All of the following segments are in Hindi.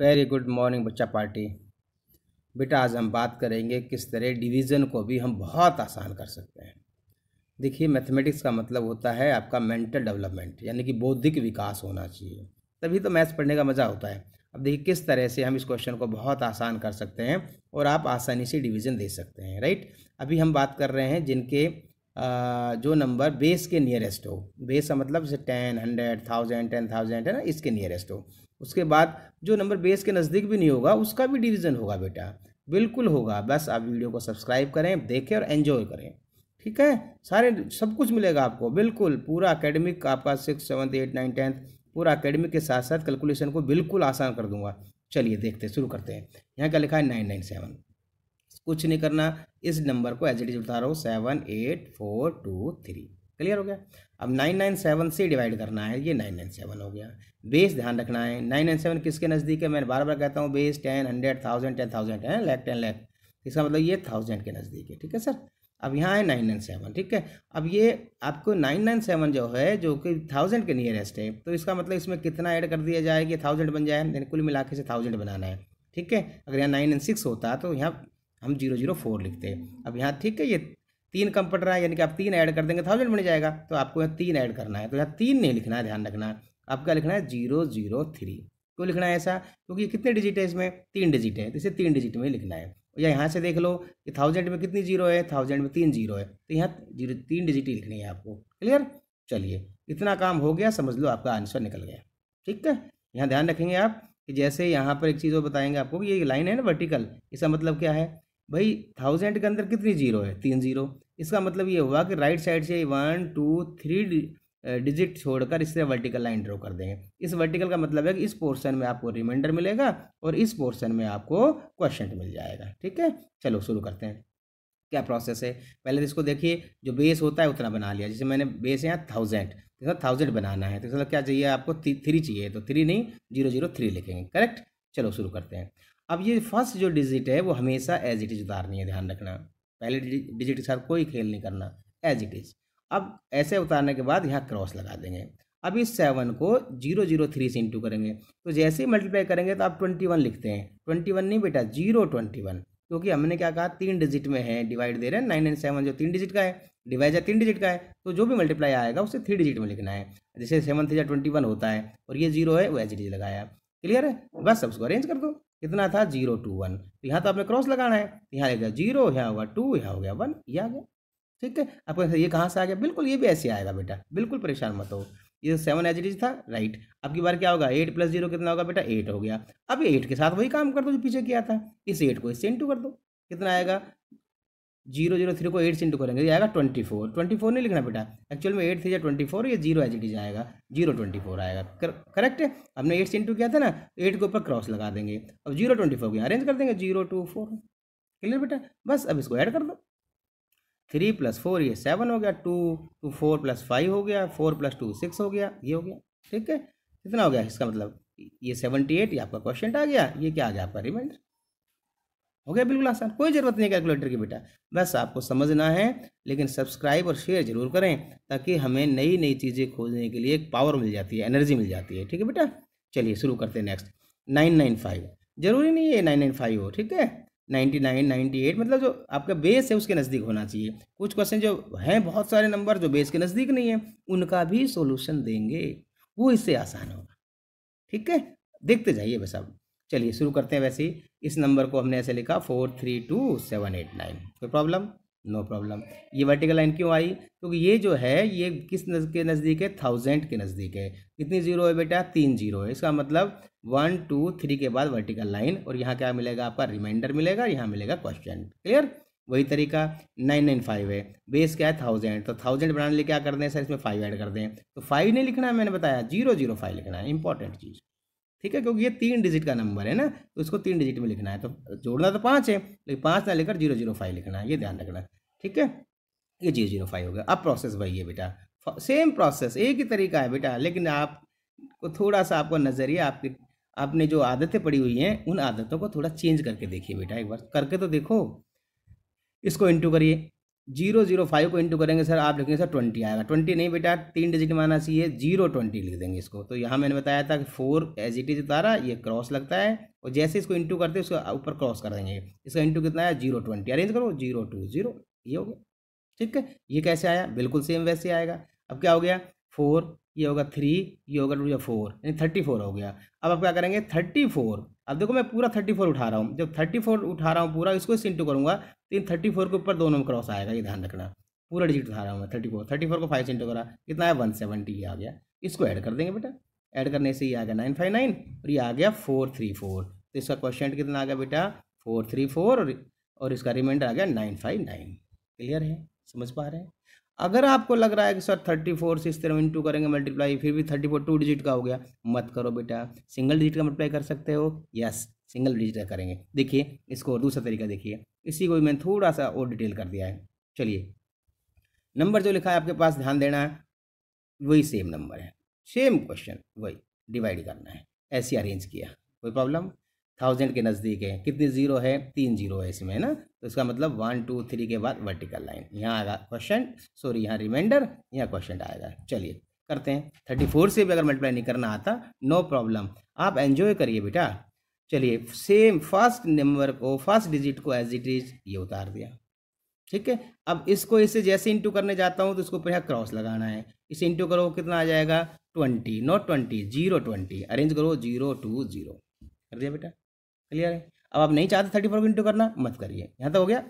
वेरी गुड मॉर्निंग बच्चा पार्टी बेटा आज हम बात करेंगे किस तरह डिवीज़न को भी हम बहुत आसान कर सकते हैं देखिए मैथमेटिक्स का मतलब होता है आपका मेंटल डेवलपमेंट यानी कि बौद्धिक विकास होना चाहिए तभी तो मैथ्स पढ़ने का मज़ा होता है अब देखिए किस तरह से हम इस क्वेश्चन को बहुत आसान कर सकते हैं और आप आसानी से डिवीज़न दे सकते हैं राइट अभी हम बात कर रहे हैं जिनके जो नंबर बेस के नियरेस्ट हो बेस का मतलब जैसे ten hundred thousand ten thousand है ना इसके नियरेस्ट हो उसके बाद जो नंबर बेस के नज़दीक भी नहीं होगा उसका भी डिवीज़न होगा बेटा बिल्कुल होगा बस आप वीडियो को सब्सक्राइब करें देखें और एन्जॉय करें ठीक है सारे सब कुछ मिलेगा आपको बिल्कुल पूरा अकेडमिक आपका six seventh eight nine tenth पूरा अकेडमिक के साथ साथ कैलकुलेशन को बिल्कुल आसान कर दूंगा चलिए देखते शुरू करते हैं यहाँ क्या लिखा है नाइन नाइन सेवन कुछ नहीं करना इस नंबर को एज इट इज बता रहा हूँ seven eight four two three clear हो गया अब नाइन नाइन सेवन से डिवाइड करना है ये नाइन नाइन सेवन हो गया बेस ध्यान रखना है नाइन नाइन सेवन किसके नज़दीक है मैं बार बार कहता हूँ base ten hundred thousand ten thousand है लैख टेन लैख इसका मतलब ये थाउजेंड के नज़दीक है ठीक है सर अब यहाँ है नाइन नाइन सेवन ठीक है अब ये आपको नाइन नाइन सेवन जो है जो कि थाउजेंड के नियरेस्ट है तो इसका मतलब इसमें कितना ऐड कर दिया जाए कि थाउजेंड बन जाए यानी कुल मिला के से थाउजेंड बनाना है ठीक है अगर यहाँ नाइन नाइन सिक्स होता तो यहाँ हम जीरो जीरो फोर लिखते अब यहाँ ठीक है ये तीन कम पड़ रहा है यानी कि आप तीन ऐड कर देंगे थाउजेंड बन जाएगा तो आपको यहाँ तीन ऐड करना है तो यहाँ तीन नहीं लिखना है ध्यान रखना आपका लिखना है जीरो जीरो थ्री क्यों लिखना है ऐसा क्योंकि कितने डिजिट है इसमें तीन डिजिट है तो इसे तीन डिजिट में लिखना है या यहाँ से देख लो कि थाउजेंड में कितनी जीरो है थाउजेंड में तीन जीरो है तो यहाँ जीरो तीन डिजिट ही लिखनी है आपको क्लियर चलिए इतना काम हो गया समझ लो आपका आंसर निकल गया ठीक है यहाँ ध्यान रखेंगे आप कि जैसे यहाँ पर एक चीज़ और बताएंगे आपको ये लाइन है ना वर्टिकल इसका मतलब क्या है भाई थाउजेंड के अंदर कितनी जीरो है तीन जीरो इसका मतलब ये हुआ कि राइट साइड से वन टू थ्री डिजिट छोड़कर इससे वर्टिकल लाइन ड्रॉ कर देंगे इस वर्टिकल का मतलब है कि इस पोर्शन में आपको रिमाइंडर मिलेगा और इस पोर्शन में आपको क्वेश्चन मिल जाएगा ठीक है चलो शुरू करते हैं क्या प्रोसेस है पहले तो इसको देखिए जो बेस होता है उतना बना लिया जैसे मैंने बेस यहाँ थाउजेंड तो थाउजेंड बनाना है तो इसका मतलब क्या चाहिए आपको थ्री चाहिए तो थ्री नहीं जीरो जीरो थ्री लिखेंगे करेक्ट चलो शुरू करते हैं अब ये फर्स्ट जो डिजिट है वो हमेशा एज इट इज़ उतारनी है ध्यान रखना पहले डिजिट के साथ कोई खेल नहीं करना एज इट इज़ अब ऐसे उतारने के बाद यहाँ क्रॉस लगा देंगे अब इस सेवन को जीरो जीरो थ्री से इंटू करेंगे तो जैसे ही मल्टीप्लाई करेंगे तो आप ट्वेंटी वन लिखते हैं ट्वेंटी वन नहीं बेटा जीरो ट्वेंटी वन क्योंकि हमने क्या कहा तीन डिजिट में है डिवाइड दे रहे हैं नाइन एंड सेवन जो तीन डिजिट का है डिवाइजर तीन डिजिट का है तो जो भी मल्टीप्लाई आएगा उसे थ्री डिजिट में लिखना है जैसे सेवन थ्री या ट्वेंटी वन होता है और ये जीरो है वो एच इज लगाया क्लियर है बस सबको अरेंज कर दो कितना था जीरो टू वन तो यहाँ तो आपने क्रॉस लगाना है तो यहाँ आ गया जीरो यहाँ होगा टू यहाँ हो गया वन ये आ गया ठीक है आपको ये कहाँ से आ गया बिल्कुल ये भी ऐसे आएगा बेटा बिल्कुल परेशान मत हो ये सेवन एच डीज था राइट आपकी बार क्या होगा एट प्लस जीरो कितना होगा बेटा एट हो गया अब एट के साथ वही काम कर दो जो पीछे किया था इस एट को इससे इंटू कर दो कितना आएगा जीरो जीरो थ्री को एट से इंटू करेंगे ये आएगा ट्वेंटी फोर ट्वेंटी फोर नहीं लिखना बेटा एक्चुअल में एट थ्री या ट्वेंटी फोर ये जीरो एज इट इज आएगा जीरो ट्वेंटी फोर आएगा करेक्ट है हमने एट से इंटू किया था ना एट के ऊपर क्रॉस लगा देंगे अब जीरो ट्वेंटी फोर को अरेंज कर देंगे जीरो टू फोर क्लियर बेटा बस अब इसको ऐड कर दो थ्री प्लस फोर ये सेवन हो गया two two four plus five हो गया फोर प्लस टू सिक्स हो गया ये हो गया ठीक है कितना हो गया इसका मतलब ये सेवेंटी एट ये आपका क्वेश्चन आ गया ये क्या आ गया आपका रिमाइंडर हो गया बिल्कुल आसान कोई ज़रूरत नहीं कैलकुलेटर की बेटा बस आपको समझना है लेकिन सब्सक्राइब और शेयर जरूर करें ताकि हमें नई नई चीज़ें खोजने के लिए एक पावर मिल जाती है एनर्जी मिल जाती है ठीक है बेटा चलिए शुरू करते हैं नेक्स्ट नाइन नाइन फाइव जरूरी नहीं है नाइन नाइन फाइव हो ठीक है नाइन्टी नाइन नाइन्टी एट मतलब जो आपका बेस है उसके नज़दीक होना चाहिए कुछ क्वेश्चन जो हैं बहुत सारे नंबर जो बेस के नज़दीक नहीं है उनका भी सोल्यूशन देंगे वो इससे आसान होगा ठीक है देखते जाइए बस आप चलिए शुरू करते हैं वैसे ही इस नंबर को हमने ऐसे लिखा four three two seven eight nine कोई प्रॉब्लम नो प्रॉब्लम ये वर्टिकल लाइन क्यों आई क्योंकि तो ये जो है ये किस नज, के नज़दीक है थाउजेंड के नज़दीक है कितनी जीरो है बेटा तीन जीरो है इसका मतलब वन टू थ्री के बाद वर्टिकल लाइन और यहाँ क्या मिलेगा आपका रिमाइंडर मिलेगा यहाँ मिलेगा क्वेश्चन क्लियर वही तरीका नाइन नाइन फाइव है बेस क्या है थाउजेंड तो थाउजेंड बनाने लिए क्या कर दें सर इसमें फाइव ऐड कर दें तो फाइव नहीं लिखना है मैंने बताया जीरो जीरो फाइव लिखना है इंपॉर्टेंट चीज़ ठीक है क्योंकि ये तीन डिजिट का नंबर है ना तो इसको तीन डिजिट में लिखना है तो जोड़ना तो पाँच है लेकिन पाँच ना लेकर जीरो जीरो फाइव लिखना है ये ध्यान रखना ठीक है ये जीरो जीरो फाइव हो गया अब प्रोसेस वही है बेटा सेम प्रोसेस एक ही तरीका है बेटा लेकिन आपको थोड़ा सा आपको नज़रिया आपकी आपने जो आदतें पड़ी हुई हैं उन आदतों को थोड़ा चेंज करके देखिए बेटा एक बार करके तो देखो इसको इंटू करिए जीरो जीरो फाइव को इंटू करेंगे सर आप लिखेंगे सर ट्वेंटी आएगा ट्वेंटी नहीं बेटा तीन डिजिट माना चाहिए जीरो ट्वेंटी लिख देंगे इसको तो यहाँ मैंने बताया था कि फोर एज इट इज उतारा ये क्रॉस लगता है और जैसे इसको इंटू करते हैं उसको ऊपर क्रॉस कर देंगे इसका इंटू कितना आया जीरो ट्वेंटी अरेंज करो जीरो टू जीरो ये हो गया ठीक है ये कैसे आया बिल्कुल सेम वैसे आएगा अब क्या हो गया फोर ये होगा थ्री ये होगा टू या फोर यानी थर्टी फोर हो गया अब आप क्या करेंगे थर्टी फोर अब देखो मैं पूरा थर्टी फोर उठा रहा हूँ जब थर्टी फोर उठा रहा हूँ पूरा इसको इस इंटू करूँगा तो इन थर्टी फोर के ऊपर दोनों में क्रॉस आएगा ये ध्यान रखना पूरा डिजिट उठा रहा हूँ मैं थर्टी फोर थर्टी फोर को फाइव सिंटू इंटू करा कितना है वन सेवेंटी ये आ गया इसको ऐड कर देंगे बेटा ऐड करने से ये आ गया नाइन फाइव नाइन और ये आ गया फोर थ्री फोर तो इसका क्वेश्चन कितना आ गया बेटा फोर थ्री फोर और इसका रिमाइंडर आ गया नाइन फाइव नाइन क्लियर है समझ पा रहे हैं अगर आपको लग रहा है कि सर थर्टी फोर से इस तरह इंटू करेंगे मल्टीप्लाई फिर भी थर्टी फोर टू डिजिट का हो गया मत करो बेटा सिंगल डिजिट का मल्टीप्लाई कर सकते हो यस सिंगल डिजिट का करेंगे देखिए इसको दूसरा तरीका देखिए इसी को मैंने थोड़ा सा और डिटेल कर दिया है चलिए नंबर जो लिखा है आपके पास ध्यान देना है वही सेम नंबर है सेम क्वेश्चन वही डिवाइड करना है ऐसे अरेंज किया कोई प्रॉब्लम थाउजेंड के नज़दीक है कितने ज़ीरो है तीन जीरो है इसमें है ना तो इसका मतलब वन टू थ्री के बाद वर्टिकल लाइन यहाँ आएगा क्वेश्चन सॉरी यहाँ रिमाइंडर यहाँ क्वेश्चन आएगा चलिए करते हैं थर्टी फोर से भी अगर मल्टीप्लाई नहीं करना आता नो प्रॉब्लम आप एंजॉय करिए बेटा चलिए सेम फर्स्ट नंबर को फर्स्ट डिजिट को एज इट इज ये उतार दिया ठीक है अब इसको इसे जैसे इंटू करने जाता हूँ तो इसको ऊपर क्रॉस लगाना है इसे इंटू करो कितना आ जाएगा twenty not twenty zero twenty arrange करो जीरो टू जीरो कर दिया बेटा क्लियर है अब आप नहीं चाहते थर्टी फोर को इंटू करना मत करिए यहाँ तो हो गया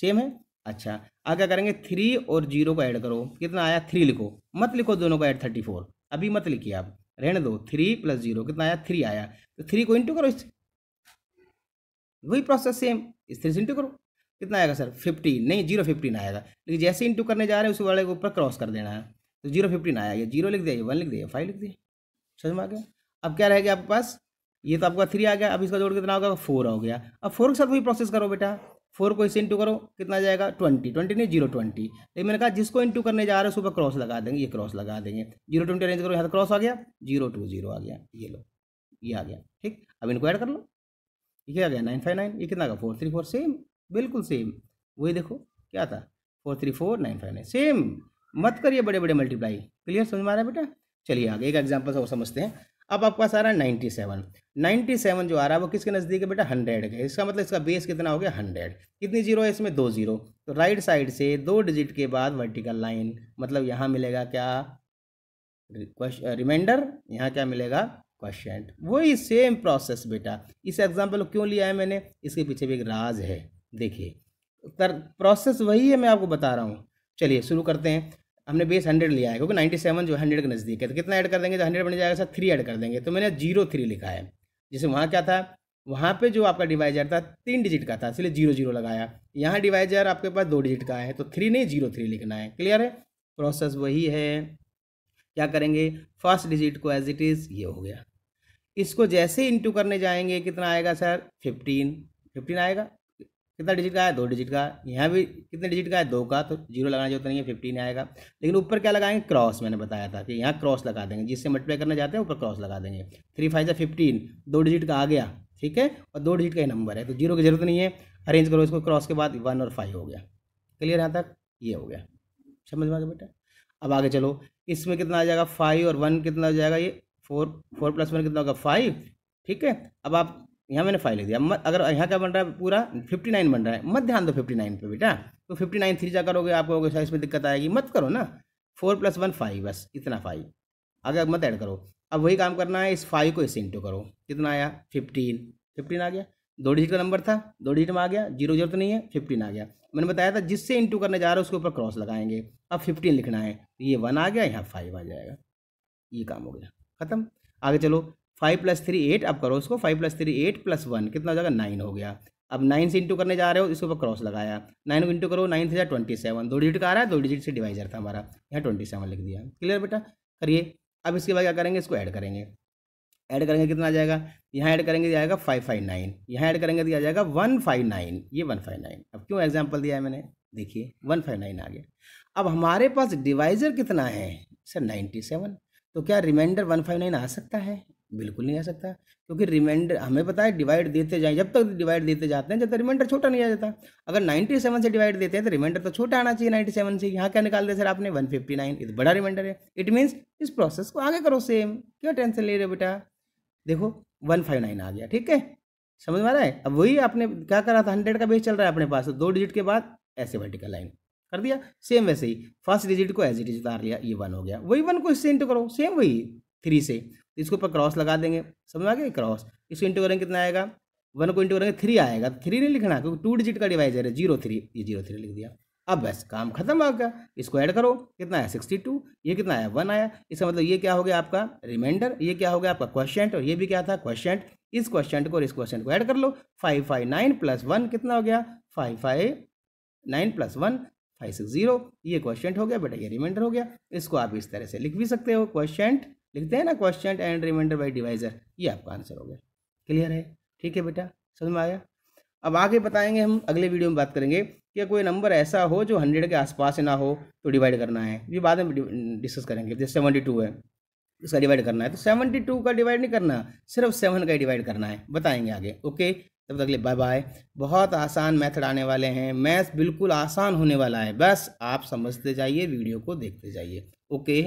सेम है अच्छा अब क्या करेंगे थ्री और जीरो को ऐड करो कितना आया थ्री लिखो मत लिखो दोनों को ऐड थर्टी फोर अभी मत लिखिए आप रहने दो थ्री प्लस जीरो कितना आया थ्री आया तो थ्री को इंटू करो इससे वही प्रोसेस सेम इस थ्री से इंटू करो कितना आएगा सर फिफ्टीन नहीं जीरो फिफ्टीन आएगा लेकिन जैसे इंटू करने जा रहे हैं उस वाले के ऊपर क्रॉस कर देना है तो जीरो फिफ्टीन आया ये जीरो लिख दिया वन लिख दिया फाइव लिख दिया समझ में आ गया अब क्या रहेगा आपके पास ये तो आपका थ्री आ गया अब इसका जोड़ कितना होगा फोर हो गया अब फोर के साथ वही प्रोसेस करो बेटा फोर को इसे इंटू करो कितना जाएगा ट्वेंटी ट्वेंटी नहीं जीरो ट्वेंटी लेकिन मैंने कहा जिसको इंटू करने जा रहे हो सुबह क्रॉस लगा देंगे ये क्रॉस लगा देंगे जीरो ट्वेंटी अरेंज करो यहाँ तो क्रॉस आ गया जीरो टू जीरो आ गया ये लो ये आ गया ठीक अब इनको ऐड कर लो ये क्या आ गया नाइन फाइव नाइन ये कितना का फोर थ्री फोर सेम बिल्कुल सेम वही देखो क्या था four three four nine five nine same मत करिए बड़े बड़े मल्टीप्लाई क्लियर समझ में आ रहा है बेटा चलिए आगे एक एग्जाम्पल से वो समझते हैं अब आपका है नाइन्टी सेवन नाइन्टी सेवन जो आ रहा है वो किसके नज़दीक है बेटा हंड्रेड के इसका मतलब इसका बेस कितना हो गया हंड्रेड कितनी जीरो है इसमें दो जीरो तो राइट साइड से दो डिजिट के बाद वर्टिकल लाइन मतलब यहाँ मिलेगा क्या रिमाइंडर यहाँ क्या मिलेगा क्वेश्चन वही सेम प्रोसेस बेटा इस एग्जाम्पल क्यों लिया है मैंने इसके पीछे भी एक राज है देखिए प्रोसेस वही है मैं आपको बता रहा हूँ चलिए शुरू करते हैं हमने बेस हंड्रेड लिया है क्योंकि नाइन्टी सेवन जो हंड्रेड के नज़दीक है तो कितना ऐड कर देंगे तो हंड्रेड बन जाएगा सर थ्री ऐड कर देंगे तो मैंने जीरो थ्री लिखा है जैसे वहाँ क्या था वहाँ पे जो आपका डिवाइजर था तीन डिजिट का था इसलिए जीरो जीरो लगाया यहाँ डिवाइजर आपके पास दो डिजिट का है तो थ्री नहीं जीरो थ्री लिखना है क्लियर है प्रोसेस वही है क्या करेंगे फर्स्ट डिजिट को एज इट इज़ ये हो गया इसको जैसे इंटू करने जाएंगे कितना आएगा सर फिफ्टीन फिफ्टीन आएगा कितना डिजिट का है दो डिजिट का यहाँ भी कितने डिजिट का है दो का तो जीरो लगाने जरूरत नहीं है फिफ्टीन आएगा लेकिन ऊपर क्या लगाएंगे क्रॉस मैंने बताया था कि यहाँ क्रॉस लगा देंगे जिससे मल्टीप्लाई करना चाहते हैं ऊपर क्रॉस लगा देंगे थ्री फाइव या फिफ्टीन दो डिजिट का आ गया ठीक है और दो डिजिट का ही नंबर है तो जीरो की जरूरत नहीं है अरेंज करो इसको क्रॉस के बाद वन और फाइव हो गया क्लियर यहाँ तक ये हो गया समझ में आ बेटा अब आगे चलो इसमें कितना आ जाएगा फाइव और वन कितना आ जाएगा ये फोर फोर प्लस वन कितना होगा फाइव ठीक है अब आप यहाँ मैंने फाइव लिख दिया मत अगर यहाँ क्या बन रहा है पूरा फिफ्टी नाइन बन रहा है मत ध्यान दो फिफ्टी नाइन पे बेटा तो फिफ्टी नाइन थ्री जा करोगे आपको कहोगे साइज इसमें दिक्कत आएगी मत करो ना फोर प्लस वन फाइव बस इतना फाइव अगर मत ऐड करो अब वही काम करना है इस फाइव को इससे इंटू करो कितना आया फिफ्टीन फिफ्टीन आ गया दो डिजिट का नंबर था दो डिजिट में आ गया जीरो जरूरत नहीं है फिफ्टीन आ गया मैंने बताया था जिससे इंटू करने जा रहे हो उसके ऊपर क्रॉस लगाएंगे अब फिफ्टीन लिखना है ये वन आ गया यहाँ फाइव आ जाएगा ये काम हो गया ख़त्म आगे चलो फाइव प्लस थ्री एट अब करो इसको five plus three eight plus one कितना हो जाएगा नाइन हो गया अब नाइन से इंटू करने जा रहे हो इसके ऊपर क्रॉस लगाया नाइन को इंटू करो नाइन से ट्वेंटी सेवन दो डिजिट का आ रहा है दो डिजिट से डिवाइजर था हमारा यहाँ ट्वेंटी सेवन लिख दिया क्लियर बेटा करिए अब इसके बाद क्या करेंगे इसको ऐड करेंगे ऐड करेंगे कितना आ जाएगा यहाँ ऐड करेंगे दिया जाएगा फाइव फाइव नाइन यहाँ ऐड करेंगे दिया जाएगा वन फाइव नाइन ये वन फाइव नाइन अब क्यों एग्जाम्पल दिया है मैंने देखिए वन फाइव नाइन आ गया अब हमारे पास डिवाइजर कितना है सर नाइन्टी सेवन तो क्या रिमाइंडर वन फाइव नाइन आ सकता है बिल्कुल नहीं आ सकता क्योंकि रिमाइंडर हमें पता है डिवाइड देते जाए जब तक डिवाइड देते जाते हैं जब तक रिमाइंडर छोटा नहीं आ जाता अगर 97 से डिवाइड देते हैं तो रिमाइंडर तो छोटा आना चाहिए 97 से यहाँ क्या निकाल दे सर आपने 159 इतना तो बड़ा रिमाइंडर है इट मीन्स इस प्रोसेस को आगे करो सेम क्यों टेंशन ले रहे हो बेटा देखो वन आ गया ठीक है समझ में आ रहा है अब वही आपने क्या करा था हंड्रेड का बेस चल रहा है अपने पास तो दो डिजिट के बाद ऐसे वर्टिकल लाइन कर दिया सेम वैसे ही फर्स्ट डिजिट को एज इट इज उतार लिया ये वन हो गया वही वन को इससे इंटू करो सेम वही थ्री से इसके ऊपर क्रॉस लगा देंगे समझ में आ गया क्रॉस इसको इंटू करेंगे कितना आएगा वन को इंटू करेंगे थ्री आएगा थ्री नहीं लिखना क्योंकि टू डिजिट का डिवाइजर है जीरो थ्री ये जीरो थ्री लिख दिया अब बस काम खत्म हो गया इसको ऐड करो कितना है सिक्सटी टू ये कितना आया वन आया इसका मतलब ये क्या हो गया आपका रिमाइंडर ये क्या हो गया आपका क्वेश्चन और ये भी क्या था क्वेश्चन इस क्वेश्चन को और इस क्वेश्चन को ऐड कर लो five five nine plus one कितना हो गया five five nine plus one five six zero ये क्वेश्चन हो गया बेटा ये रिमाइंडर हो गया इसको आप इस तरह से लिख भी सकते हो क्वेश्चन लिखते हैं ना question and reminder by divisor ये आपका आंसर हो गया क्लियर है ठीक है बेटा समझ में आया अब आगे बताएंगे हम अगले वीडियो में बात करेंगे कि कोई नंबर ऐसा हो जो हंड्रेड के आसपास ना हो तो डिवाइड करना है ये बाद में डिस्कस करेंगे जैसे सेवेंटी टू है इसका डिवाइड करना है तो सेवेंटी टू का डिवाइड नहीं करना सिर्फ सेवन का ही डिवाइड करना है बताएंगे आगे ओके तब तक लिए बाय बाय बहुत आसान मेथड आने वाले हैं मैथ बिल्कुल आसान होने वाला है बस आप समझते जाइए वीडियो को देखते जाइए ओके